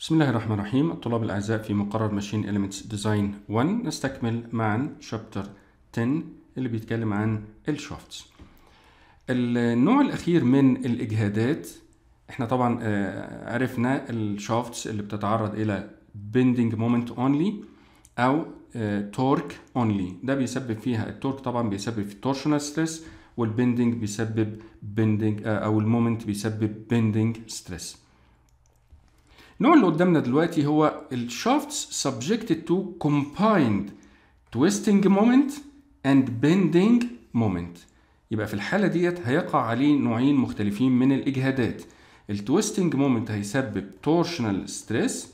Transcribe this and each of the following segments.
بسم الله الرحمن الرحيم الطلاب الأعزاء في مقرر ماشين إليمنتس ديزاين 1 نستكمل معا شابتر 10 اللي بيتكلم عن الشافتس النوع الأخير من الإجهادات احنا طبعا آه، عرفنا الشافتس اللي بتتعرض إلى بيندنج مومنت أونلي أو تورك آه، اونلي ده بيسبب فيها التورك طبعا بيسبب في تورشنال ستريس والبندنج بيسبب بندنج آه، او المومنت بيسبب بندنج ستريس النوع اللي قدامنا دلوقتي هو الشافتس subjected to combined twisting moment and bending moment يبقى في الحالة ديت هيقع عليه نوعين مختلفين من الإجهادات التويستنج مومنت هيسبب تورشنال ستريس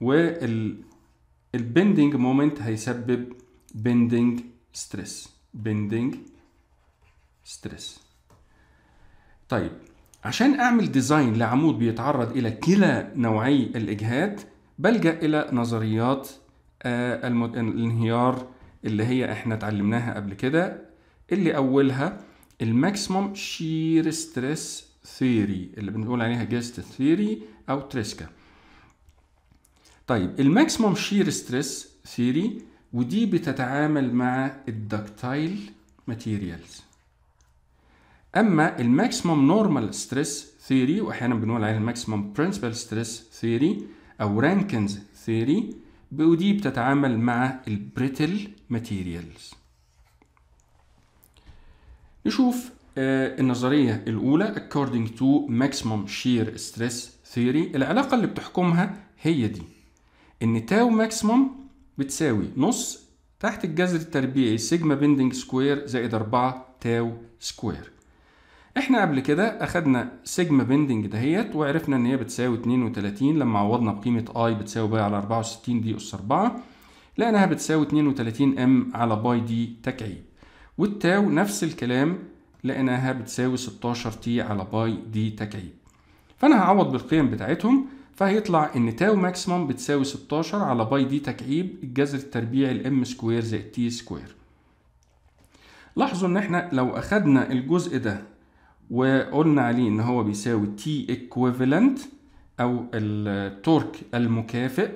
والبندنج مومنت هيسبب بندنج ستريس بندنج ستريس طيب عشان أعمل ديزاين لعمود بيتعرض إلى كلا نوعي الإجهاد بلجأ إلى نظريات آه، الانهيار اللي هي احنا اتعلمناها قبل كده اللي أولها الماكسيموم شير ستريس ثيري اللي بنقول عليها جيست ثيري أو تريسكا طيب الماكسيموم شير ستريس ثيري ودي بتتعامل مع الدكتايل ماتيريالز اما الماكسيمم نورمال ستريس ثيوري واحيانا بنقول عليها الماكسيمم برنسبل ستريس ثيوري او رانكنز ثيوري ودي بتتعامل مع البريتل ماتيريالز نشوف آه، النظرية الأولى according to maximum shear stress theory العلاقة اللي بتحكمها هي دي إن تاو ماكسيمم بتساوي نص تحت الجذر التربيعي سيجما بيندنج سكوير زائد 4 تاو سكوير احنا قبل كده اخدنا سيجما بندنج دهيت وعرفنا ان هي بتساوي 32 لما عوضنا بقيمه اي بتساوي باي على 64 دي اس 4 لقيناها بتساوي 32 ام على باي دي تكعيب والتاو نفس الكلام لقيناها بتساوي 16 تي على باي دي تكعيب فانا هعوض بالقيم بتاعتهم فهيطلع ان تاو ماكسيمم بتساوي 16 على باي دي تكعيب الجذر التربيعي الام سكوير زائد تي سكوير لاحظوا ان احنا لو اخدنا الجزء ده وقلنا عليه ان هو بيساوي تي equivalent او التورك المكافئ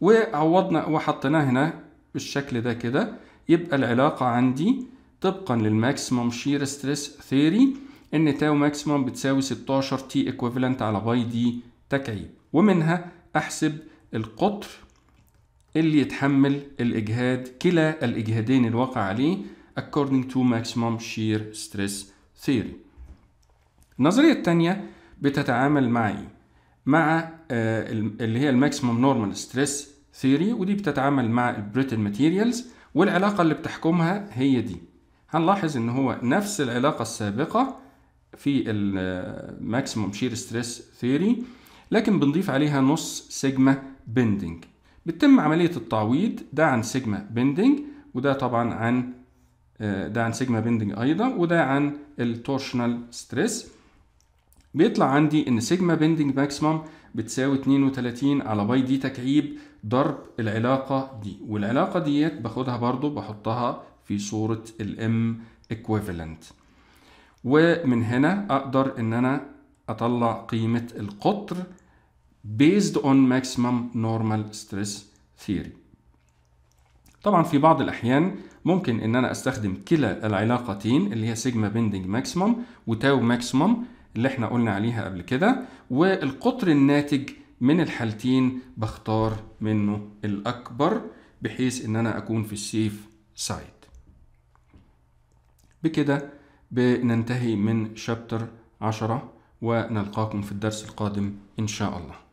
وعوضنا وحطيناه هنا بالشكل ده كده يبقى العلاقة عندي طبقا للماكسيمم شير ستريس ثيري ان تاو ماكسيمم بتساوي 16 تي equivalent على باي دي تكعيب ومنها احسب القطر اللي يتحمل الاجهاد كلا الاجهادين الواقع عليه according to maximum shear stress theory النظرية التانية بتتعامل مع ايه؟ مع اللي هي الماكسيموم نورمال ستريس ثيوري ودي بتتعامل مع البريتل ماتيريالز والعلاقة اللي بتحكمها هي دي هنلاحظ ان هو نفس العلاقة السابقة في الماكسيموم شير ستريس ثيوري لكن بنضيف عليها نص سيجما بندنج بتتم عملية التعويض ده عن سيجما بندنج وده طبعا عن آه، ده عن سيجما بندنج ايضا وده عن التورشنال ستريس بيطلع عندي ان سيجما بيندنج ماكسيمم بتساوي 32 على باي دي تكعيب ضرب العلاقة دي والعلاقة ديت باخدها برضو بحطها في صورة الام ايكويفالنت ومن هنا اقدر ان انا اطلع قيمة القطر based on maximum normal stress theory طبعا في بعض الاحيان ممكن ان انا استخدم كلا العلاقتين اللي هي سيجما بيندنج ماكسيمم وتاو ماكسيمم اللي احنا قلنا عليها قبل كده والقطر الناتج من الحالتين بختار منه الأكبر بحيث إن أنا أكون في السيف سايد بكده بننتهي من شابتر 10 ونلقاكم في الدرس القادم إن شاء الله